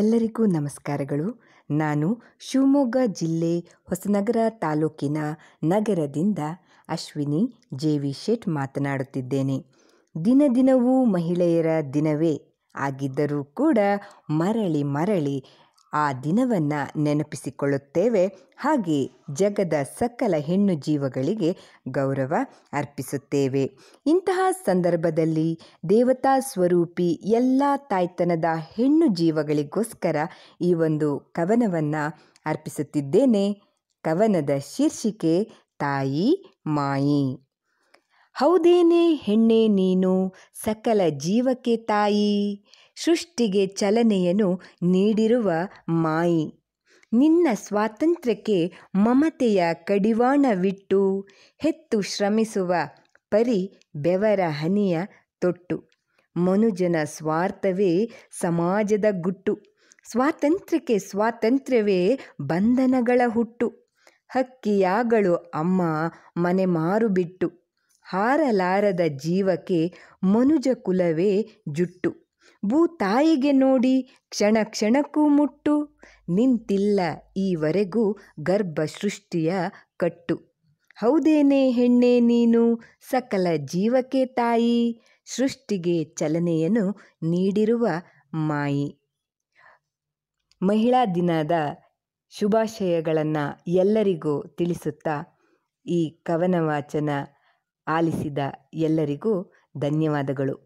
ಎಲ್ಲರಿಗೂ ನಮಸ್ಕಾರಗಳು ನಾನು ಶಿವಮೊಗ್ಗ ಜಿಲ್ಲೆ ಹೊಸನಗರ ತಾಲೂಕಿನ ನಗರದಿಂದ ಅಶ್ವಿನಿ ಜೆ ವಿ ಶೆಟ್ ಮಾತನಾಡುತ್ತಿದ್ದೇನೆ ದಿನ ದಿನವೂ ಮಹಿಳೆಯರ ದಿನವೇ ಆಗಿದ್ದರೂ ಕೂಡ ಮರಳಿ ಮರಳಿ ಆ ದಿನವನ್ನು ನೆನಪಿಸಿಕೊಳ್ಳುತ್ತೇವೆ ಹಾಗೆ ಜಗದ ಸಕಲ ಹೆಣ್ಣು ಜೀವಗಳಿಗೆ ಗೌರವ ಅರ್ಪಿಸುತ್ತೇವೆ ಇಂತಹ ಸಂದರ್ಭದಲ್ಲಿ ದೇವತಾ ಸ್ವರೂಪಿ ಎಲ್ಲ ತಾಯ್ತನದ ಹೆಣ್ಣು ಜೀವಗಳಿಗೋಸ್ಕರ ಈ ಒಂದು ಕವನವನ್ನು ಅರ್ಪಿಸುತ್ತಿದ್ದೇನೆ ಕವನದ ಶೀರ್ಷಿಕೆ ತಾಯಿ ಮಾಯಿ ಹೌದೇನೆ ಹೆಣ್ಣೆ ನೀನು ಸಕಲ ಜೀವಕ್ಕೆ ತಾಯಿ ಸೃಷ್ಟಿಗೆ ಚಲನೆಯನ್ನು ನೀಡಿರುವ ಮಾಯಿ ನಿನ್ನ ಸ್ವಾತಂತ್ರ್ಯಕ್ಕೆ ಮಮತೆಯ ಕಡಿವಾಣವಿಟ್ಟು ಹೆತ್ತು ಶ್ರಮಿಸುವ ಪರಿ ಬೆವರ ಹನಿಯ ತೊಟ್ಟು ಮನುಜನ ಸ್ವಾರ್ಥವೇ ಸಮಾಜದ ಗುಟ್ಟು ಸ್ವಾತಂತ್ರ್ಯಕ್ಕೆ ಸ್ವಾತಂತ್ರ್ಯವೇ ಬಂಧನಗಳ ಹುಟ್ಟು ಹಕ್ಕಿಯಾಗಳು ಅಮ್ಮ ಮನೆ ಮಾರು ಬಿಟ್ಟು ಹಾರಲಾರದ ಜೀವಕ್ಕೆ ಮನುಜ ಕುಲವೇ ಜುಟ್ಟು ಭೂ ತಾಯಿಗೆ ನೋಡಿ ಕ್ಷಣ ಕ್ಷಣಕ್ಕೂ ಮುಟ್ಟು ನಿಂತಿಲ್ಲ ಈವರೆಗೂ ಗರ್ಭ ಸೃಷ್ಟಿಯ ಕಟ್ಟು ಹೌದೇನೆ ಹೆಣ್ಣೆ ನೀನು ಸಕಲ ಜೀವಕ್ಕೆ ತಾಯಿ ಸೃಷ್ಟಿಗೆ ಚಲನೆಯನ್ನು ನೀಡಿರುವ ಮಾಯಿ ಮಹಿಳಾ ದಿನದ ಶುಭಾಶಯಗಳನ್ನು ಎಲ್ಲರಿಗೂ ತಿಳಿಸುತ್ತಾ ಈ ಕವನ ವಾಚನ ಆಲಿಸಿದ ಎಲ್ಲರಿಗೂ ಧನ್ಯವಾದಗಳು